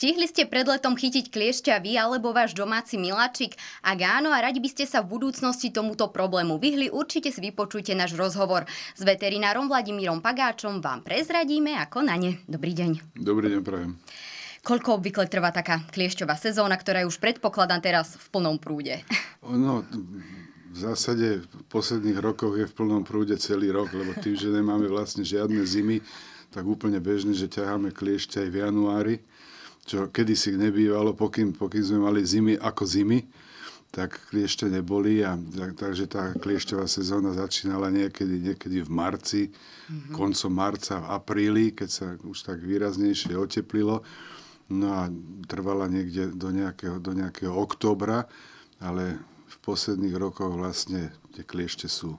Stihli ste pred letom chytiť kliešťa vy alebo váš domáci miláčik? Ak áno a radi by ste sa v budúcnosti tomuto problému vyhli, určite si vypočujte náš rozhovor. S veterinárom Vladimírom Pagáčom vám prezradíme ako na ne. Dobrý deň. Dobrý deň, prajem. Koľko obvykle trvá taká kliešťová sezóna, ktorá je už predpokladám teraz v plnom prúde? No, v zásade v posledných rokoch je v plnom prúde celý rok, lebo tým, že nemáme vlastne žiadne zimy, tak úplne bežne, že ťaháme kliešťa aj v januári čo kedysi nebývalo, pokým, pokým sme mali zimy ako zimy, tak kliešte neboli, a, tak, takže tá kliešťová sezóna začínala niekedy, niekedy v marci, mm-hmm. koncom marca, v apríli, keď sa už tak výraznejšie oteplilo. No a trvala niekde do nejakého, do nejakého októbra, ale v posledných rokoch vlastne tie kliešte sú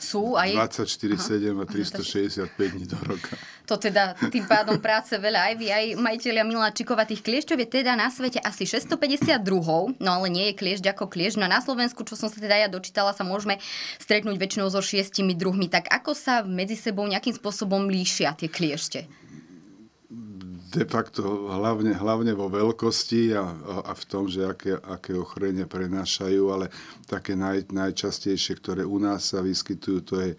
sú aj... 24, 7 a 365 dní do roka. To teda tým pádom práce veľa aj vy, aj majiteľia Miláčikova tých kliešťov je teda na svete asi 652, no ale nie je kliešť ako kliešť. No na Slovensku, čo som sa teda ja dočítala, sa môžeme stretnúť väčšinou so šiestimi druhmi. Tak ako sa medzi sebou nejakým spôsobom líšia tie kliešte? de facto hlavne, hlavne vo veľkosti a, a v tom, že aké, aké ochorenia prenášajú, ale také naj, najčastejšie, ktoré u nás sa vyskytujú, to je,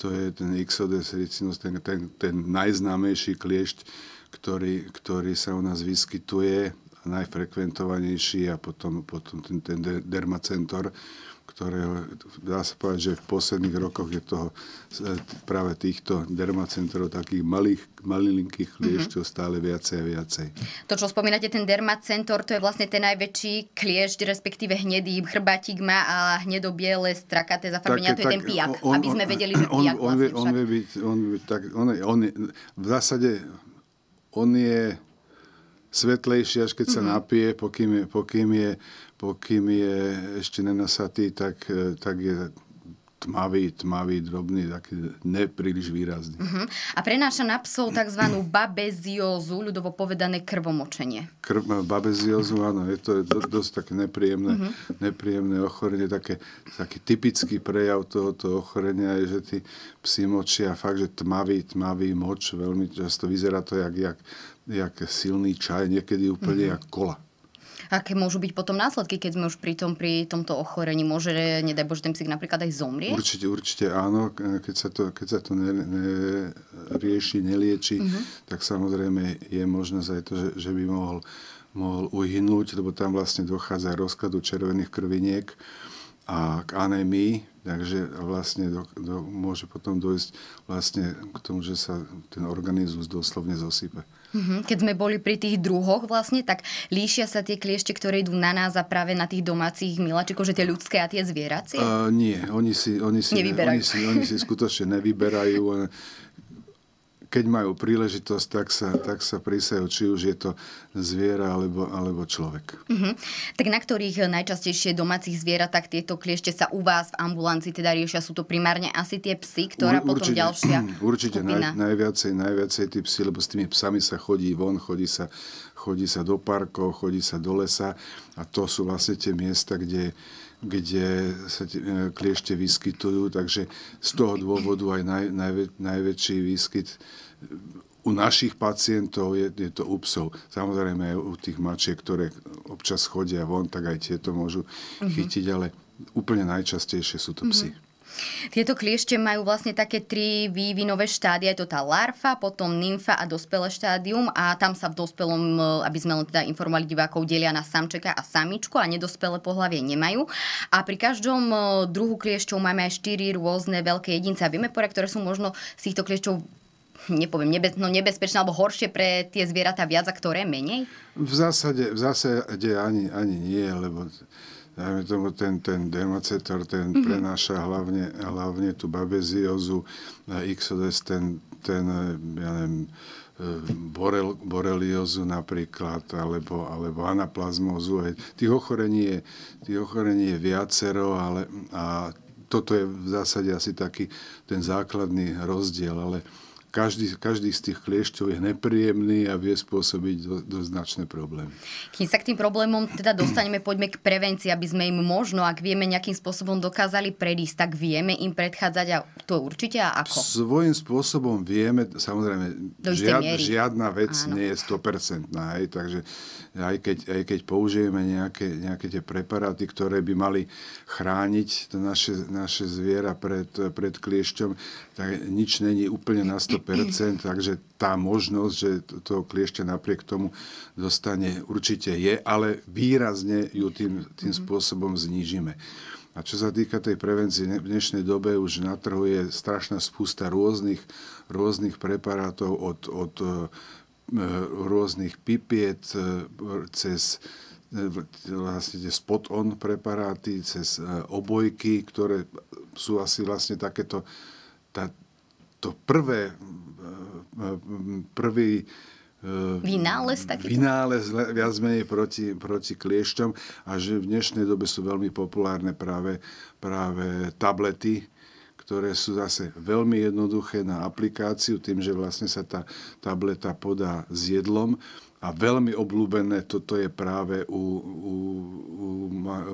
to je ten Ixodes ricinus, ten, ten, ten najznámejší kliešť, ktorý, ktorý sa u nás vyskytuje, najfrekventovanejší a potom, potom ten, ten dermacentor ktorého dá sa povedať, že v posledných rokoch je toho e, práve týchto dermacentrov, takých malých, malinkých kliešťov mm-hmm. stále viacej a viacej. To, čo spomínate, ten dermacentor, to je vlastne ten najväčší kliešť, respektíve hnedý chrbatík má a hnedobiele strakaté zafarbenia, to je tak, ten pijak, on, aby sme vedeli, že pijak on, on, vlastne on, vie, on, vie byť, on, tak, on, on, v zásade on je svetlejšie, až keď mm-hmm. sa mhm. napije, pokým je, pokým je, pokým je ešte nenasatý, tak, e, tak je tmavý, tmavý, drobný, taký nepríliš výrazný. Uh-huh. A prenáša na psov tzv. babeziózu, ľudovo povedané krvomočenie. Kr- e, babeziózu, mhm. áno, je to do, dosť také nepríjemné, uh-huh. nepríjemné ochorenie. Také, taký typický prejav tohoto ochorenia je, že tí psi močia fakt, že tmavý, tmavý moč, veľmi často vyzerá to jak, jak jak silný čaj, niekedy úplne mm-hmm. ako kola. Aké môžu byť potom následky, keď sme už pri, tom, pri tomto ochorení? Môže, nedaj Bože, ten psík napríklad aj zomrieť? Určite, určite áno. Keď sa to, keď sa to ne, ne, nelieči, mm-hmm. tak samozrejme je možnosť aj to, že, že by mohol, mohol uhynúť, lebo tam vlastne dochádza aj rozkladu červených krviniek a k anémii, takže vlastne do, do, môže potom dojsť vlastne k tomu, že sa ten organizmus doslovne zosype. Mhm, keď sme boli pri tých druhoch vlastne, tak líšia sa tie kliešte, ktoré idú na nás a práve na tých domácich miláčikov, že tie ľudské a tie zvieracie? Uh, nie, oni si, oni si, oni si, oni si skutočne nevyberajú. keď majú príležitosť, tak sa, tak sa prísajú, či už je to zviera alebo, alebo človek. Uh-huh. Tak na ktorých najčastejšie domácich zvieratách tieto kliešte sa u vás v ambulancii teda riešia? Sú to primárne asi tie psy, ktorá U, určite, potom ďalšia Určite naj, najviacej, najviacej tí psy, lebo s tými psami sa chodí von, chodí sa, chodí sa do parkov, chodí sa do lesa a to sú vlastne tie miesta, kde, kde sa e, kliešte vyskytujú, takže z toho dôvodu aj naj, najvä, najväčší výskyt e, u našich pacientov je, je to u psov. Samozrejme aj u tých mačiek, ktoré občas chodia von, tak aj tieto môžu chytiť, mm chytiť, ale úplne najčastejšie sú to psy. Mm-hmm. Tieto kliešte majú vlastne také tri vývinové štádia. Je to tá larva, potom nymfa a dospelé štádium a tam sa v dospelom, e, aby sme len teda informovali divákov, delia na samčeka a samičku a nedospelé pohlavie nemajú. A pri každom e, druhu kliešťov máme aj štyri rôzne veľké jedince. A vieme pora, ktoré sú možno z týchto kliešťov nepoviem, nebe, no nebezpečné alebo horšie pre tie zvieratá viac a ktoré menej? V zásade, v zásade ani, ani nie, lebo dajme tomu ten, ten dermacetor, ten mm-hmm. prenáša hlavne, hlavne tú babeziozu, XODS, ten, ten, ja neviem, e, borel, boreliozu napríklad, alebo, alebo anaplazmozu. Aj tých ochorení je, tých ochorení je viacero, ale a toto je v zásade asi taký ten základný rozdiel, ale každý, každý z tých kliešťov je nepríjemný a vie spôsobiť do, do značné problémy. Keď sa k tým problémom teda dostaneme, poďme k prevencii, aby sme im možno, ak vieme nejakým spôsobom dokázali predísť, tak vieme im predchádzať a to určite a ako? Svojím spôsobom vieme, samozrejme, žiad, žiadna vec Áno. nie je 100%. Aj, takže aj keď, aj keď použijeme nejaké, nejaké tie preparáty, ktoré by mali chrániť to naše, naše zviera pred, pred kliešťom, tak nič není úplne na 100%. takže tá možnosť, že toho kliešťa napriek tomu dostane, určite je, ale výrazne ju tým, tým mhm. spôsobom znížime. A čo sa týka tej prevencie, v dnešnej dobe už na trhu je strašná spústa rôznych, rôznych preparátov od, od e, rôznych pipiet e, cez e, vlastne tie spot-on preparáty, cez obojky, ktoré sú asi vlastne takéto tá, to prvé, prvý e, Vynález takýto? Vynález viac menej proti, proti kliešťom a že v dnešnej dobe sú veľmi populárne práve, práve tablety, ktoré sú zase veľmi jednoduché na aplikáciu, tým, že vlastne sa tá tableta podá s jedlom a veľmi obľúbené toto je práve u, u, u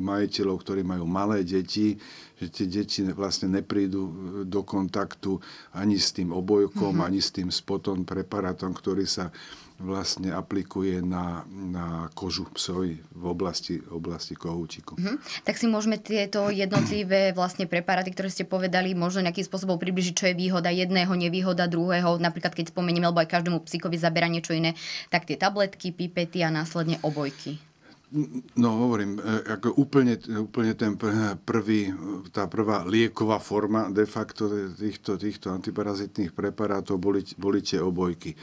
majiteľov, ktorí majú malé deti, že tie deti vlastne neprídu e, do kontaktu ani s tým obojkom, mm-hmm. ani s tým spotom, preparátom, ktorý sa vlastne aplikuje na, na kožu psovi v oblasti, oblasti kohútiku. Mm-hmm. Tak si môžeme tieto jednotlivé vlastne preparáty, ktoré ste povedali, možno nejakým spôsobom približiť, čo je výhoda jedného, nevýhoda druhého. Napríklad, keď spomeneme lebo aj každému psíkovi zabera niečo iné, tak tie tabletky, pipety a následne obojky. No hovorím, e, ako úplne, úplne ten prvý, tá prvá lieková forma de facto týchto, týchto antiparazitných preparátov boli, boli tie obojky.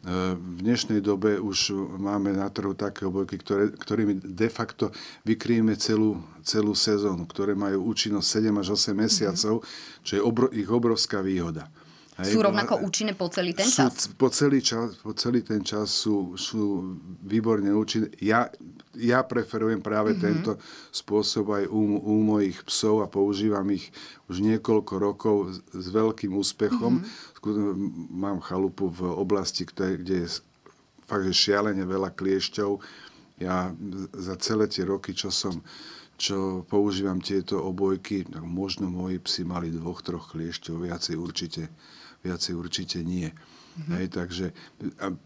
E, v dnešnej dobe už máme na trhu také obojky, ktoré, ktorými de facto vykryjeme celú, celú sezónu, ktoré majú účinnosť 7 až 8 mhm. mesiacov, mm-hmm. čo je obro, ich obrovská výhoda. Hej, sú no rovnako účinné po celý ten sú, čas? Po celý čas, po celý ten čas sú, sú výborne účinné. Ja ja preferujem práve mm-hmm. tento spôsob aj u, u mojich psov a používam ich už niekoľko rokov s, s veľkým úspechom. Mm-hmm. Mám chalupu v oblasti, kde, kde je fakt, že šialene veľa kliešťov. Ja za celé tie roky, čo som čo používam tieto obojky, tak možno moji psi mali dvoch, troch kliešťov, viacej určite, viacej určite nie. Mm-hmm. Hej, takže a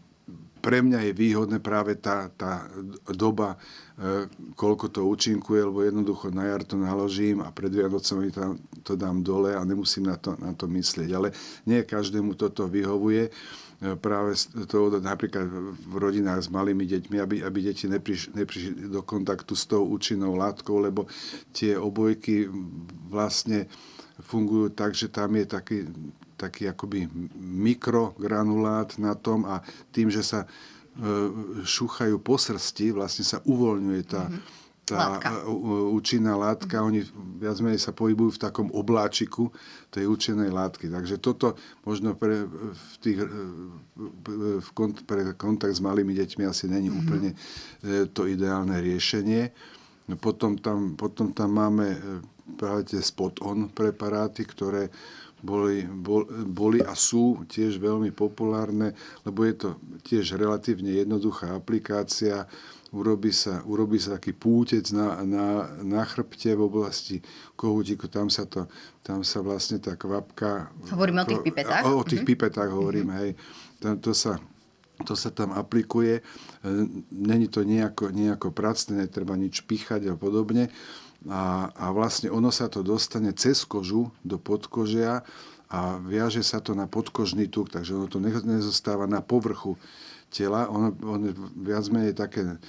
pre mňa je výhodné práve tá, tá doba, e, koľko to účinkuje, lebo jednoducho na jar to naložím a pred Vianocami tam, to dám dole a nemusím na to, na to myslieť. Ale nie každému toto vyhovuje. E, práve to napríklad v rodinách s malými deťmi, aby, aby deti nepriš, neprišli do kontaktu s tou účinnou látkou, lebo tie obojky vlastne fungujú tak, že tam je taký taký akoby mikrogranulát na tom a tým, že sa e, šúchajú po srsti, vlastne sa uvoľňuje tá, mhm. tá látka. účinná látka. Mhm. Oni viac menej sa pohybujú v takom obláčiku tej účinnej látky. Takže toto možno pre, v tých, e, v kont, pre kontakt s malými deťmi asi není mm-hmm. úplne e, to ideálne riešenie. No potom tam, potom tam máme práve tie spot-on preparáty, ktoré boli, boli a sú tiež veľmi populárne, lebo je to tiež relatívne jednoduchá aplikácia. Urobí sa, urobí sa taký pútec na, na, na chrbte v oblasti kohutíku, tam sa, to, tam sa vlastne tá kvapka... Hovoríme o tých pipetách? O, o tých mm-hmm. pipetách hovorím, mm-hmm. hej. Tam, to sa to sa tam aplikuje. Není to nejako, nejako pracné, netreba nič pichať a podobne a, a vlastne ono sa to dostane cez kožu do podkožia a viaže sa to na podkožný tuk, takže ono to nezostáva na povrchu tela, ono, ono viac menej také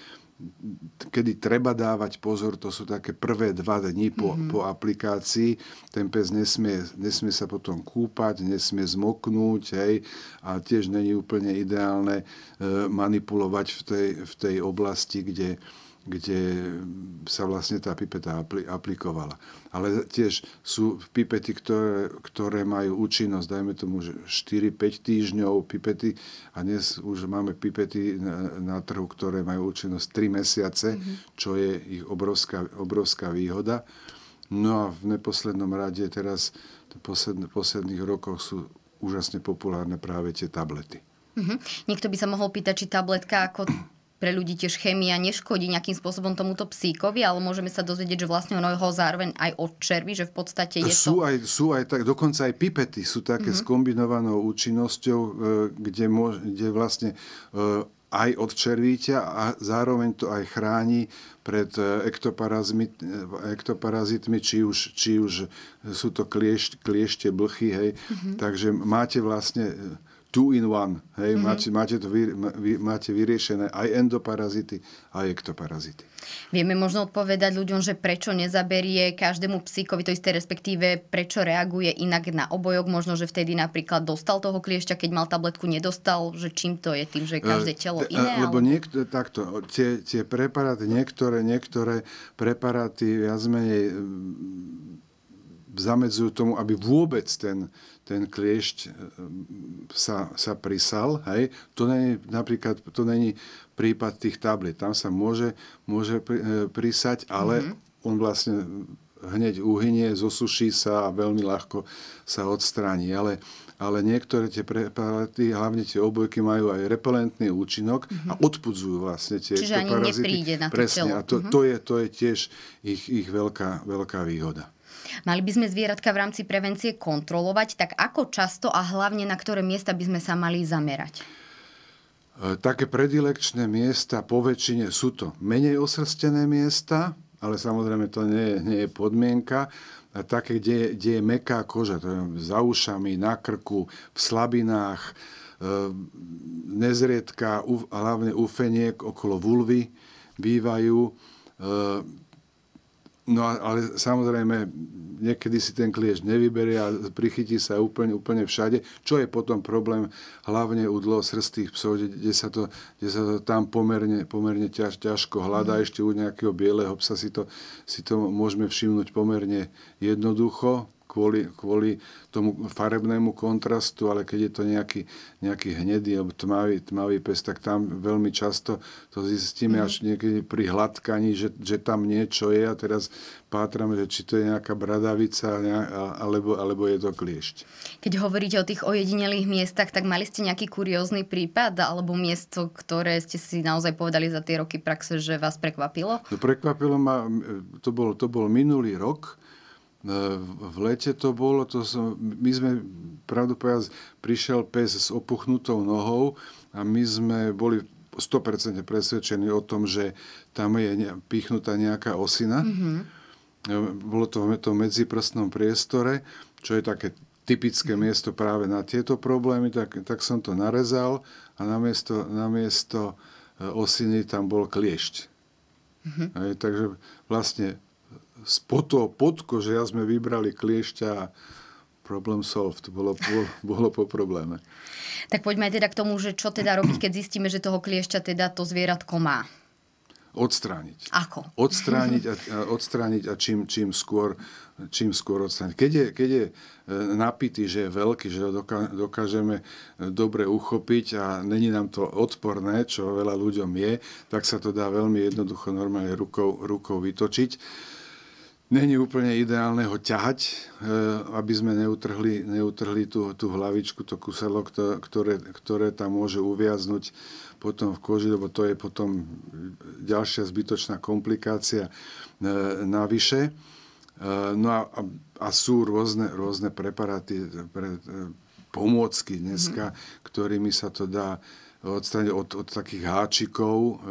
kedy treba dávať pozor, to sú také prvé dva dni po, mm-hmm. po aplikácii. Ten pes nesmie, nesmie sa potom kúpať, nesmie zmoknúť, hej, a tiež není úplne ideálne e, manipulovať v tej, v tej oblasti, kde, kde sa vlastne tá pipeta aplikovala. Ale tiež sú pipety, ktoré, ktoré majú účinnosť, dajme tomu 4-5 týždňov pipety a dnes už máme pipety na, na trhu, ktoré majú účinnosť 3 mesiace, mm-hmm. čo je ich obrovská, obrovská výhoda. No a v neposlednom rade teraz v posledn- posledných rokoch sú úžasne populárne práve tie tablety. Mm-hmm. Niekto by sa mohol pýtať, či tabletka ako pre ľudí tiež chémia neškodí nejakým spôsobom tomuto psíkovi, ale môžeme sa dozvedieť, že vlastne ono ho zároveň aj odčerví, že v podstate je sú to... Aj, sú aj tak, dokonca aj pipety sú také mm-hmm. skombinovanou účinnosťou, e, kde, môž, kde vlastne e, aj odčervíte a zároveň to aj chráni pred e, ektoparazitmi, či už, či už sú to kliešte, kliešte, blchy, hej. Mm-hmm. Takže máte vlastne two in one. Hej, mm-hmm. máte, máte, to vy, vy, máte vyriešené aj endoparazity, aj ektoparazity. Vieme možno odpovedať ľuďom, že prečo nezaberie každému psíkovi to isté, respektíve prečo reaguje inak na obojok. Možno, že vtedy napríklad dostal toho kliešťa, keď mal tabletku, nedostal, že čím to je, tým, že každé e, telo e, iné. Lebo ale... niekto, takto, tie, tie preparáty, niektoré, niektoré preparáty viac menej mm, zamedzujú tomu, aby vôbec ten ten kliešť e, sa, sa prisal, hej, to není napríklad, to není prípad tých tablet, tam sa môže, môže e, prisať, ale mm-hmm. on vlastne hneď uhynie, zosuší sa a veľmi ľahko sa odstráni, ale ale niektoré tie preparáty, hlavne tie obojky, majú aj repelentný účinok mm-hmm. a mhm. odpudzujú vlastne tie, Čiže ani parazity. Nepríde na Presne, telo. a to, mm-hmm. to, je, to je tiež ich, ich veľká, veľká výhoda. Mali by sme zvieratka v rámci prevencie kontrolovať, tak ako často a hlavne na ktoré miesta by sme sa mali zamerať? E, také predilekčné miesta po väčšine sú to menej osrstené miesta, ale samozrejme to nie je, nie je podmienka. A také, kde, je, kde je meká koža, to je za ušami, na krku, v slabinách, e, nezriedka, u, hlavne u feniek okolo vulvy bývajú. E, No ale samozrejme, niekedy si ten kliež nevyberie a prichytí sa úplne, úplne všade, čo je potom problém hlavne u dlhosrstých psov, kde sa to, kde sa to tam pomerne, pomerne ťaž, ťažko hľadá. Mm. Ešte u nejakého bieleho psa si to, si to môžeme všimnúť pomerne jednoducho kvôli, kvôli tomu farebnému kontrastu, ale keď je to nejaký, nejaký hnedý alebo tmavý, tmavý pes, tak tam veľmi často to zistíme až mhm. niekedy pri hladkaní, že, že tam niečo je a teraz pátrame, že či to je nejaká bradavica alebo, alebo je to kliešť. Keď hovoríte o tých ojedinelých miestach, tak mali ste nejaký kuriózny prípad alebo miesto, ktoré ste si naozaj povedali za tie roky praxe, že vás prekvapilo? No, prekvapilo ma, to bol, to bol minulý rok, E, v lete to bolo, to som, my sme, pravdu povedať, prišiel pes s opuchnutou nohou a my sme boli 100% presvedčení o tom, že tam je ne, pichnutá nejaká osina. Mm-hmm. Bolo to v tom medziprstnom priestore, čo je také typické mm-hmm. miesto práve na tieto problémy, tak, tak som to narezal a namiesto, namiesto e, osiny tam bol kliešť. Mm-hmm. Aj, takže vlastne toho podkože ja sme vybrali kliešťa problem solved, bolo, bolo, bolo po probléme. Tak poďme aj teda k tomu, že čo teda robiť, keď zistíme, že toho kliešťa teda to zvieratko má. Odstrániť. Ako? Odstrániť a, a, odstrániť a čím, čím, skôr, čím skôr odstrániť. Keď je, keď je e, napitý, že je veľký, že ho doká, dokážeme e, dobre uchopiť a není nám to odporné, čo veľa ľuďom je, tak sa to dá veľmi jednoducho normálne rukou, rukou vytočiť Není úplne ideálne ho ťahať, e, aby sme neutrhli, neutrhli tú, tú hlavičku, to kuselo, ktoré, ktoré tam môže uviaznuť potom v koži, lebo to je potom ďalšia zbytočná komplikácia e, navyše. E, no a, a sú rôzne, rôzne preparáty, pre, pomôcky dneska, mhm. ktorými sa to dá odstrániť od, od takých háčikov,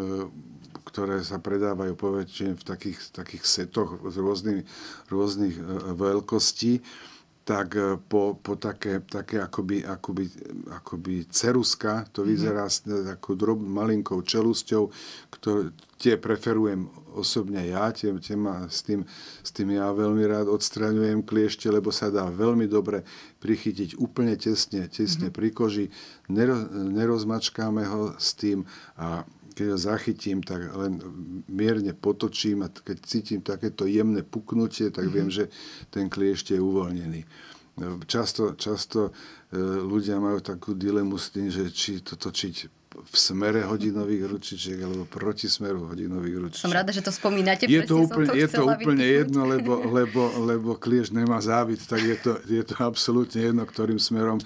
ktoré sa predávajú poväčšine v takých, takých setoch z rôznych, rôznych e, e, veľkostí, tak e, po, po také, také akoby, akoby, akoby ceruska, to mhm. vyzerá s takou drob, malinkou čelusťou, ktoré, tie preferujem osobne ja, tie, tie ma, s, tým, s tým ja veľmi rád odstraňujem kliešte, lebo sa dá veľmi dobre prichytiť úplne tesne, tesne mm-hmm. pri koži, Nero, nerozmačkáme ho s tým a keď ho zachytím, tak len mierne potočím a keď cítim takéto jemné puknutie, tak viem, mhm. že ten kliešte je uvoľnený. Často, často e, ľudia majú takú dilemu s tým, že či to točiť v smere hodinových ručičiek alebo proti smeru hodinových ručičiek. Som rada, že to spomínate. Je to úplne, to je to úplne jedno, lebo, lebo, lebo kliež nemá závit, tak je to, je to absolútne jedno, ktorým smerom e,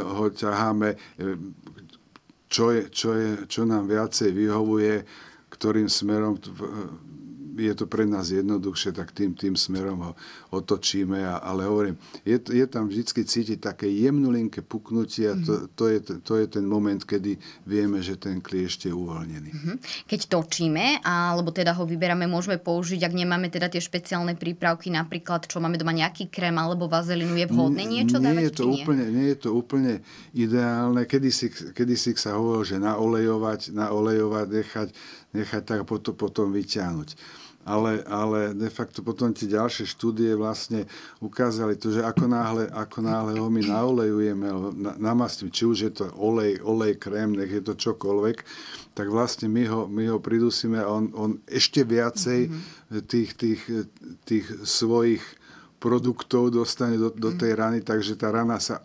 ho ťaháme. E, čo, je, čo, je, čo nám viacej vyhovuje, ktorým smerom je to pre nás jednoduchšie, tak tým, tým smerom ho otočíme. A, ale hovorím, je, je tam vždy cítiť také jemnulinké puknutie a to, mhm. to, je, to je ten moment, kedy vieme, že ten kliešť je uvoľnený. Mhm. Keď točíme, alebo teda ho vyberáme, môžeme použiť, ak nemáme teda tie špeciálne prípravky, napríklad, čo máme doma nejaký krém alebo vazelinu, je vhodné niečo nie dávať? Je to nie? Úplne, nie je to úplne ideálne. Kedysi, kedysi sa hovoril, že naolejovať, naolejovať, nechať, nechať tak potom, potom vyťahnuť ale, ale de facto potom tie ďalšie štúdie vlastne ukázali to, že ako náhle, ako náhle ho my naolejujeme, namastíme, či už je to olej, olej, krém, nech je to čokoľvek, tak vlastne my ho, my ho pridusíme a on, on ešte viacej mhm. tých, tých, tých svojich produktov dostane do, do mhm. tej rany, takže tá rana sa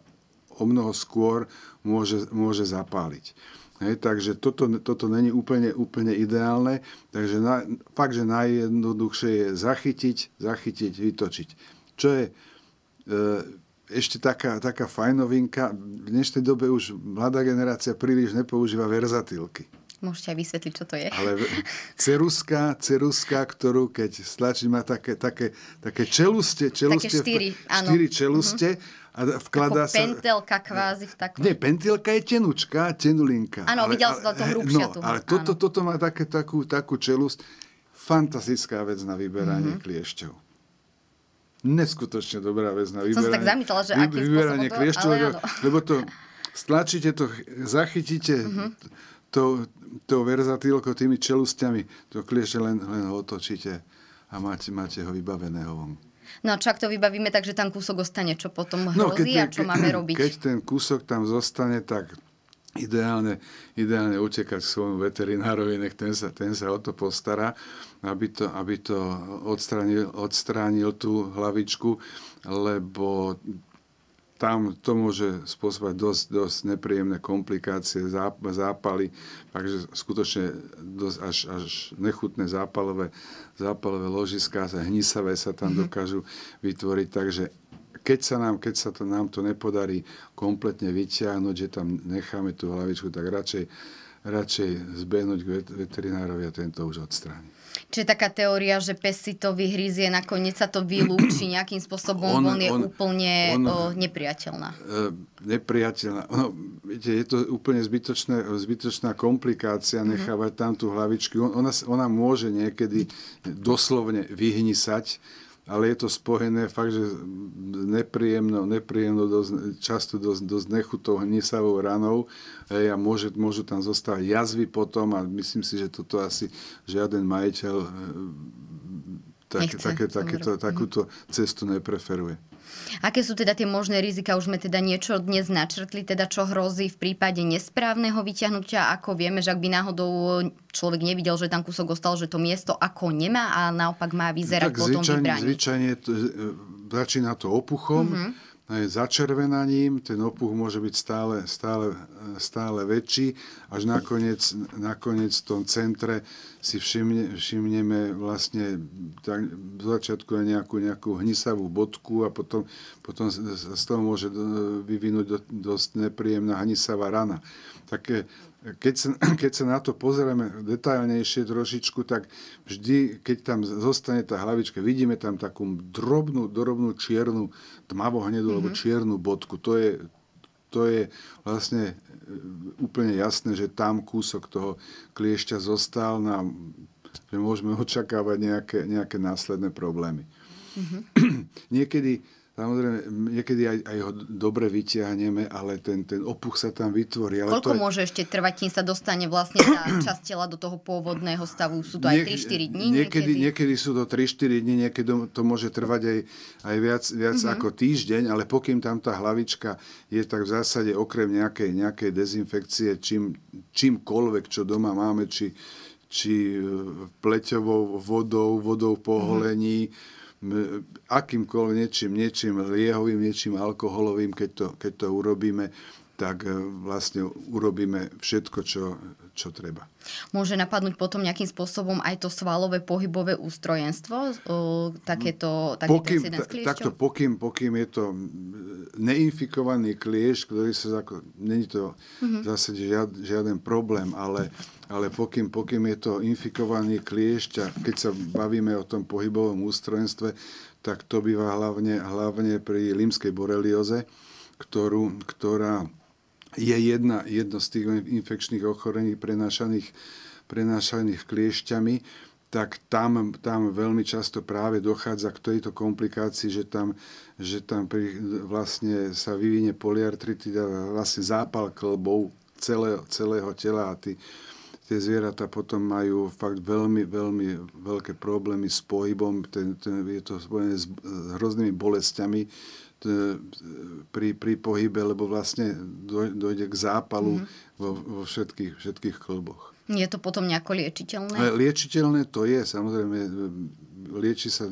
o mnoho skôr môže, môže zapáliť. Hej, takže toto, toto není úplne, úplne ideálne. Takže na, fakt, že najjednoduchšie je zachytiť, zachytiť, vytočiť. Čo je e, ešte taká, taká fajnovinka, v dnešnej dobe už mladá generácia príliš nepoužíva verzatilky. Môžete aj vysvetliť, čo to je. Ale ceruska, ceruska ktorú keď stlačí, má také, také, také čeluste. čeluste také štyri, áno. Štyri čeluste. Uh-huh. A vkladá Ako sa... pentelka kvázi v takom... Nie, pentelka je tenučka, tenulinka. Áno, videl som to hrubšia no, tu. Ale toto, toto má také, takú, takú čelusť. Fantastická vec na vyberanie mm-hmm. kliešťov. Neskutočne dobrá vec na vyberanie. Som sa tak zamýtala, že aký vyberanie spôsobom kliešťov, to, lebo to stlačíte to, zachytíte mm-hmm. to, to verzatílko tými čelustiami, to kliešte len, len ho otočíte a máte, máte ho vybaveného vonku. No a čak to vybavíme tak, že tam kúsok ostane, čo potom no, hrozí no, keď, a čo máme robiť. Keď ten kúsok tam zostane, tak ideálne, ideálne utekať k svojmu veterinárovi, nech ten sa, ten sa o to postará, aby to, aby to odstránil, odstránil tú hlavičku, lebo tam to môže spôsobať dosť, dosť nepríjemné komplikácie, zápaly, takže skutočne dosť až, až nechutné zápalové, zápalové ložiská, hnisavé sa tam mhm. dokážu vytvoriť. Takže keď sa nám, keď sa to nám to nepodarí kompletne vyťahnuť, že tam necháme tú hlavičku, tak radšej radšej zbehnúť k veterinárovi a tento už odstráni. Čiže taká teória, že pes si to vyhrízie, nakoniec sa to vylúči nejakým spôsobom, on, on je on, úplne on, o, nepriateľná. E, nepriateľná. No, viete, je to úplne zbytočné, zbytočná komplikácia mm-hmm. nechávať tam tú hlavičku. Ona, ona môže niekedy doslovne vyhnisať, ale je to spojené fakt, že nepríjemno, nepríjemno dosť, často dosť, dosť nechutou, hnisavou ranou hej, a môže, môžu tam zostávať jazvy potom a myslím si, že toto asi žiaden majiteľ e, e, tak, Nechce, také, to, mhm. takúto cestu nepreferuje. Aké sú teda tie možné rizika? Už sme teda niečo dnes načrtli, teda čo hrozí v prípade nesprávneho vyťahnutia, ako vieme, že ak by náhodou človek nevidel, že tam kúsok ostal, že to miesto ako nemá a naopak má vyzerať tak potom zvyčajne, vybranie. Zvyčajne to, začína e, e, to opuchom, mm-hmm začervenaním, ten opuch môže byť stále, stále, stále väčší, až nakoniec, nakoniec v tom centre si všimne, všimneme vlastne tak, v začiatku aj nejakú, nejakú hnisavú bodku a potom, potom z toho môže e, vyvinúť dosť nepríjemná hnisavá rana. Také, keď sa, keď sa na to pozrieme detailnejšie trošičku, tak vždy, keď tam zostane tá hlavička, vidíme tam takú drobnú, drobnú čiernu, tmavo-hnedú mm-hmm. alebo mhm. čiernu bodku. To je, to je vlastne e, úplne jasné, že tam kúsok toho kliešťa zostal na no že môžeme očakávať nejaké, nejaké následné problémy. Mm-hmm. Niekedy Samozrejme, niekedy aj, aj ho dobre vyťahneme, ale ten, ten opuch sa tam vytvorí. Ale Koľko to aj... môže ešte trvať, kým sa dostane vlastne tá časť tela do toho pôvodného stavu? Sú to aj 3-4 dní? Niekedy, niekedy? sú to 3-4 dní, niekedy to môže trvať aj, aj viac, viac mm-hmm. ako týždeň, ale pokým tam tá hlavička je, tak v zásade okrem nejakej, nejakej dezinfekcie, čím, čímkoľvek, čo doma máme, či, či e, pleťovou vodou, vodou po holení, mm-hmm akýmkoľvek niečím, niečím liehovým, niečím alkoholovým, keď to, keď to urobíme, tak e, vlastne urobíme všetko, čo, čo treba. Môže napadnúť potom nejakým spôsobom aj to svalové pohybové ústrojenstvo? E, takéto, taký pokým, takto, pokým, pokým je to neinfikovaný kliešť, ktorý sa... Zako, není to mm-hmm. zase žiad, žiaden problém, ale, ale pokým, pokým je to infikovaný kliešť a keď sa bavíme o tom pohybovom ústrojenstve, tak to býva hlavne, hlavne pri limskej borelioze, ktorú, ktorá je jedna, jedno z tých infekčných ochorení prenášaných, prenášaných kliešťami, tak tam, tam veľmi často práve dochádza k tejto komplikácii, že tam, že tam pri, vlastne sa vyvinie poliartritida, vlastne zápal klbov celého, celého tela a tí, tie zvieratá potom majú fakt veľmi, veľmi veľké problémy s pohybom, ten, ten, je to spojené s hroznými bolestiami, E, pri, pri pohybe, lebo vlastne dojde k zápalu mm vo, vo všetkých, všetkých klboch. Je to potom nejako liečiteľné? E, liečiteľné to je, samozrejme. E, lieči sa,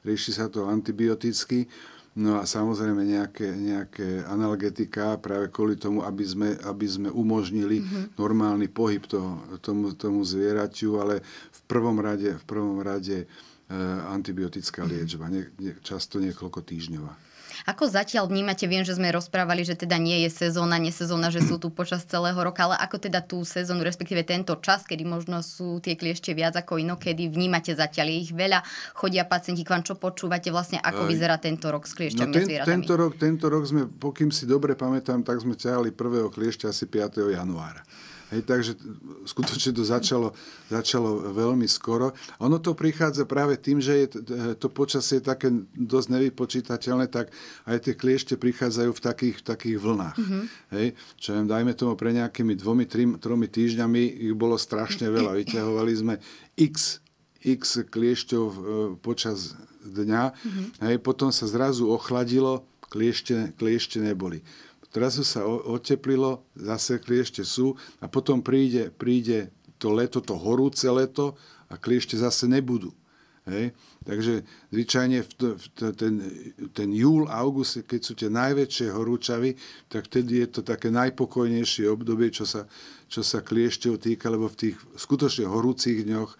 rieši sa to antibioticky. No a samozrejme nejaké, nejaké analgetika práve kvôli tomu, aby sme, aby sme umožnili mm-hmm. normálny pohyb toho, tomu, tomu zvieraťu, ale v prvom rade, v prvom rade e, antibiotická mhm. liečba, mm-hmm. nie, často niekoľko týždňová. Ako zatiaľ vnímate, viem, že sme rozprávali, že teda nie je sezóna, nesezóna, že sú tu počas celého roka, ale ako teda tú sezónu, respektíve tento čas, kedy možno sú tie kliešte viac ako inokedy, vnímate zatiaľ, je ich veľa, chodia pacienti k vám, čo počúvate vlastne, ako vyzerá tento rok s no kliešťami no ten, zvieratami? Tento rok, tento rok sme, pokým si dobre pamätám, tak sme ťahali prvého kliešťa asi 5. januára. Hej, takže skutočne to začalo, začalo veľmi skoro. Ono to prichádza práve tým, že je to počasie také dosť nevypočítateľné, tak aj tie kliešte prichádzajú v takých, v takých vlnách. Mm-hmm. Hej, čo viem, dajme tomu pre nejakými dvomi, trim, tromi týždňami ich bolo strašne veľa. Vyťahovali sme x, x kliešťov e, počas dňa. Mm-hmm. Hej, potom sa zrazu ochladilo, kliešte, kliešte neboli. Teraz sa oteplilo, zase kliešte sú a potom príde, príde to leto, to horúce leto a kliešte zase nebudú. Hej? Takže zvyčajne v, v, ten, ten júl, august, keď sú tie najväčšie horúčavy, tak vtedy je to také najpokojnejšie obdobie, čo sa, čo sa kliešťov týka, lebo v tých skutočne horúcich dňoch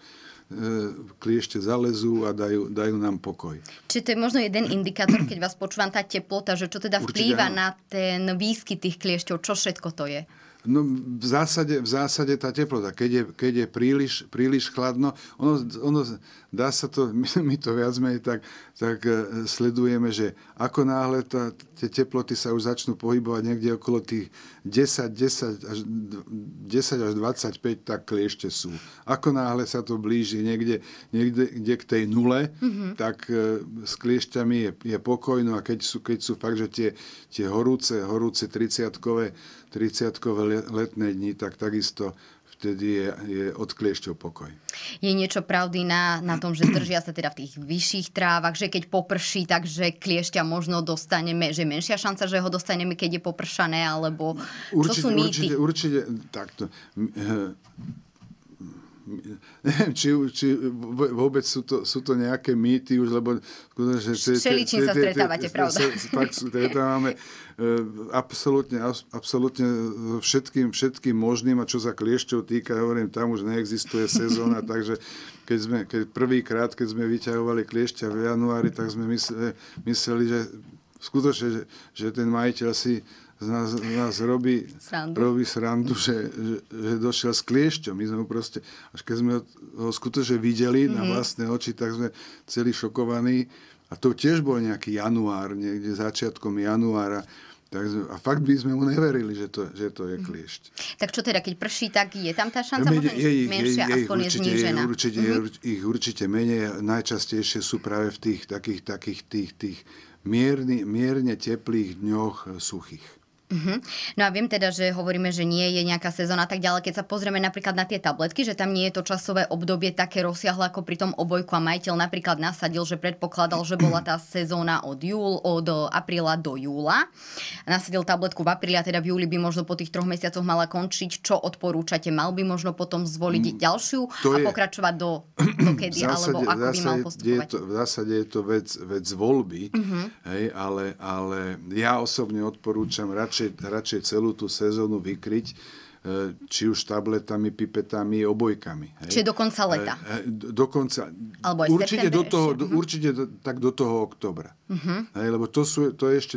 E, kliešte zalezú a dajú, dajú nám pokoj. Čiže to je možno jeden indikátor, keď vás počúvam, tá teplota, že čo teda vplýva áno. na ten výskyt tých kliešťov, čo všetko to je? No, v, zásade, v zásade tá teplota, keď je, keď je príliš, príliš chladno, ono, ono dá sa to, my, my to viac menej tak, tak e, sledujeme, že ako náhle tá, tie teploty sa už začnú pohybovať niekde okolo tých 10, 10 až, 10 až 25, tak kliešte sú. Ako náhle sa to blíži niekde, niekde, niekde k tej nule, mm-hmm. tak e, s kliešťami je, je pokojno a keď sú, keď sú fakt, že tie, tie horúce, horúce 30-kové, 30 kové letné dni, tak takisto vtedy je, je odkliešťou pokoj. Je niečo pravdy na, na tom, že držia sa teda v tých vyšších trávach, že keď poprší, takže kliešťa možno dostaneme, že je menšia šanca, že ho dostaneme, keď je popršané, alebo určite, čo sú mýty? Určite, určite, takto. Eh, neviem, či, či vôbec sú to, sú to nejaké mýty už, lebo skutočne... Všeličím sa stretávate, pravda. Tak stretávame eh, absolútne, absolútne všetkým, všetkým možným a čo sa kliešťov týka, hovorím, tam už neexistuje sezóna, takže keď sme, keď prvýkrát, keď sme vyťahovali kliešťa v januári, tak sme mysleli, mysleli že skutočne, že, že ten majiteľ si z nás, z nás robí, srandu. robí srandu, že, že, že došiel s kliešťom. My sme ho proste, až keď sme ho skutočne videli mm-hmm. na mhm. vlastné oči, tak sme celí šokovaní. A to tiež bol nejaký január, niekde začiatkom januára. Tak, a fakt by sme mu neverili, že to, že to je mhm. kliešť. Tak čo teda, keď prší, tak je tam tá šanca? No, menej, je, ich, menšia, je, ich určite, je, určite, mm-hmm. je mhm. ich určite menej. Najčastejšie sú práve v tých takých, takých tých, tých mierny, mierne teplých dňoch eh, suchých. Uh-huh. No a viem teda, že hovoríme, že nie je nejaká sezóna tak ďalej. Keď sa pozrieme napríklad na tie tabletky, že tam nie je to časové obdobie také rozsiahle ako pri tom obojku a majiteľ napríklad nasadil, že predpokladal, že bola tá sezóna od, júl, od e, apríla do júla. Nasadil tabletku v apríli a teda v júli by možno po tých troch mesiacoch mala končiť. Čo odporúčate? Mal by možno potom zvoliť mm, ďalšiu a je... pokračovať do, do kedy? Zásade, alebo ako zásade, by mal postupovať? Je to, v zásade je to vec, vec voľby, uh-huh. hej, ale, ale ja osobne odporúčam radšej radšej, radšej celú tú sezónu vykryť e, či už tabletami, pipetami, obojkami. Hej. Čiže do konca e, leta. E, do konca. Alebo aj určite do toho, do, určite do, tak do toho oktobra. Uh-huh. Hej, lebo to, sú, to je ešte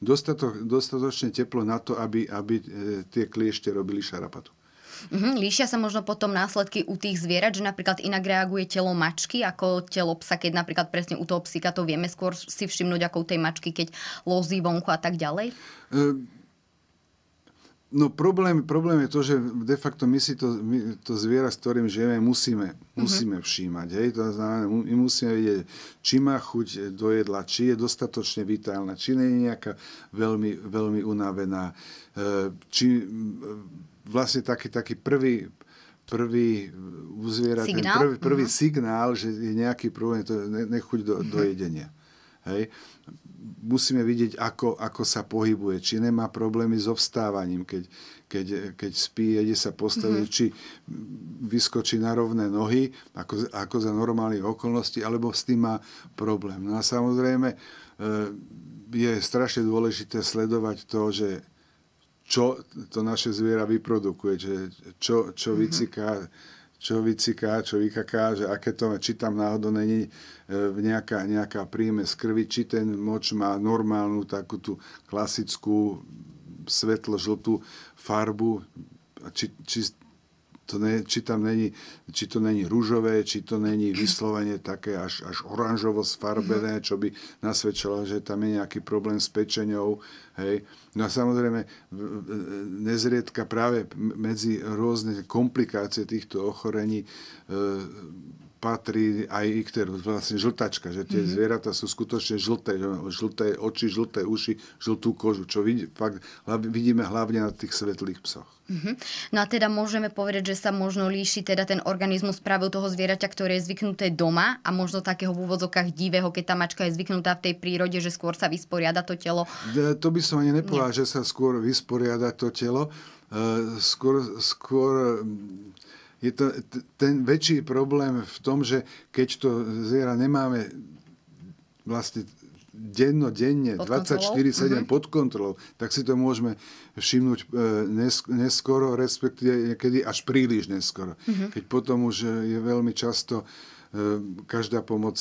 dostato, dostatočne teplo na to, aby, aby tie kliešte robili šarapatu. Mm-hmm. Líšia sa možno potom následky u tých zvierat, že napríklad inak reaguje telo mačky ako telo psa, keď napríklad presne u toho psíka to vieme skôr si všimnúť ako u tej mačky, keď lozí vonku a tak ďalej? E- No problém, problém je to, že de facto my si to, my to zviera, s ktorým žijeme, musíme, mhm. musíme mm-hmm. všímať. Hej? To znamená, my musíme vidieť, či má chuť do jedla, či je dostatočne vitálna, či nie je nejaká veľmi, veľmi unavená, e, či vlastne taký, taký prvý, prvý uh, uzviera, signál? ten prvý, prvý uh-huh. signál, že je nejaký problém, to je nechuť do, uh-huh. do mhm. jedenia. Hej. Musíme vidieť, ako, ako sa pohybuje, či nemá problémy so vstávaním, keď, keď, keď spí, jede sa postaviť, uh-huh. Mhm. či vyskočí na rovné nohy, ako, ako za normálnych okolností, alebo s tým má problém. No a samozrejme, eh, je strašne dôležité sledovať to, že čo to naše zviera vyprodukuje, že čo, čo mhm. vyciká, čo vyciká, čo vykaká, že aké to, či tam náhodou není e, nejaká, nejaká príjme z krvi, či ten moč má normálnu takú tú klasickú svetlo-žltú farbu, či, či to ne, či, tam není, či to není rúžové, či to není vyslovene také až, až oranžovo sfarbené, mhm. čo by nasvedčilo, že tam je nejaký problém s pečenou. Hej. No a samozrejme, nezriedka práve medzi rôzne komplikácie týchto ochorení e, patrí aj ikterus, vlastne žltačka, že tie mm-hmm. zvieratá sú skutočne žlté, žlté oči, žlté uši, žltú kožu, čo vidí, fakt, vidíme hlavne na tých svetlých psoch. Mm-hmm. No a teda môžeme povedať, že sa možno líši teda ten organizmus práve toho zvieraťa, ktoré je zvyknuté doma a možno takého v úvodzokách divého, keď tá mačka je zvyknutá v tej prírode, že skôr sa vysporiada to telo. To by som ani nepovedal, že sa skôr vysporiada to telo. E, skôr, skôr je to, ten väčší problém v tom, že keď to zviera nemáme vlastne denno, denne, 24-7 mhm. pod kontrolou, tak si to môžeme všimnúť e, neskoro, respektíve niekedy až príliš neskoro. Mm-hmm. Keď potom už e, je veľmi často e, každá pomoc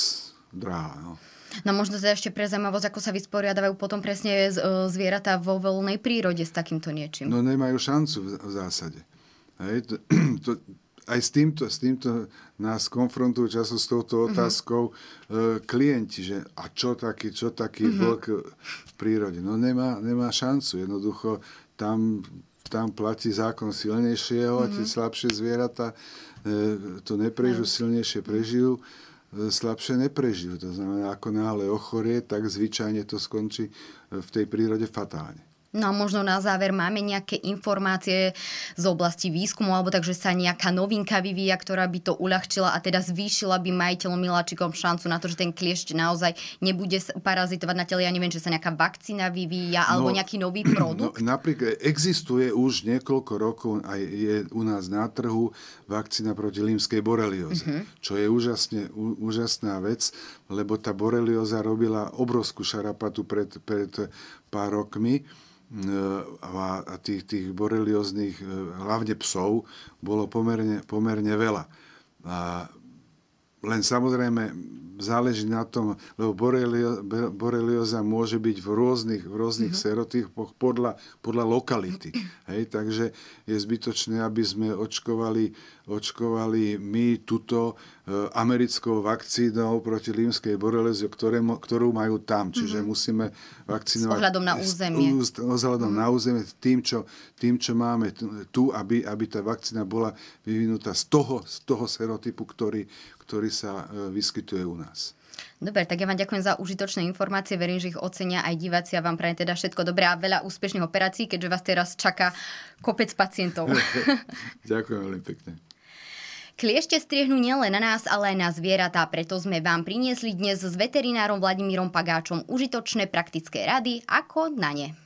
drahá. No. No možno sa teda ešte pre zaujímavosť, ako sa vysporiadajú potom presne zvieratá vo voľnej prírode s takýmto niečím. No nemajú šancu v zásade. Hej, to, to, aj s týmto, s týmto nás konfrontujú často s touto mhm. otázkou mm-hmm. klienti, že a čo taký, čo taký mm-hmm. vlk v prírode. No nemá, nemá šancu, jednoducho tam, tam platí zákon silnejšieho mm-hmm. a tie mhm. slabšie zvieratá eh, to neprežijú, silnejšie prežijú eh, slabšie neprežijú. To znamená, ako náhle ochorie, tak zvyčajne to skončí v tej prírode fatálne. No a možno na záver máme nejaké informácie z oblasti výskumu, alebo takže sa nejaká novinka vyvíja, ktorá by to uľahčila a teda zvýšila by majiteľom miláčikom šancu na to, že ten kliešť naozaj nebude parazitovať na tele. Ja neviem, že sa nejaká vakcína vyvíja alebo no, nejaký nový produkt. No, napríklad existuje už niekoľko rokov aj je u nás na trhu vakcína proti límskej borelioze, mm-hmm. čo je úžasne, ú, úžasná vec, lebo tá borelioza robila obrovskú šarapatu pred, pred pár rokmi Ehm, a tých, tých borelióznych, e, hlavne psov, bolo pomerne, pomerne veľa. A len samozrejme záleží na tom, lebo borelioza môže byť v rôznych, v rôznych mm-hmm. serotypoch podľa, podľa lokality. Hej, takže je zbytočné, aby sme očkovali očkovali my tuto eh, americkou vakcínou proti límskej borelezie, ktorú majú tam. Čiže mm-hmm. musíme vakcinovať... S ohľadom na územie. S, mm-hmm. na územie, tým čo, tým, čo máme tu, aby, aby tá vakcína bola vyvinutá z toho, z toho serotypu, ktorý, ktorý sa eh, vyskytuje u nás. Dobre, tak ja vám ďakujem za užitočné informácie, verím, že ich ocenia aj diváci a vám prajem teda všetko dobré a veľa úspešných operácií, keďže vás teraz čaká kopec pacientov. ďakujem veľmi pekne. Kliešte striehnú nielen na nás, ale aj na zvieratá, preto sme vám priniesli dnes s veterinárom Vladimírom Pagáčom užitočné praktické rady, ako na ne.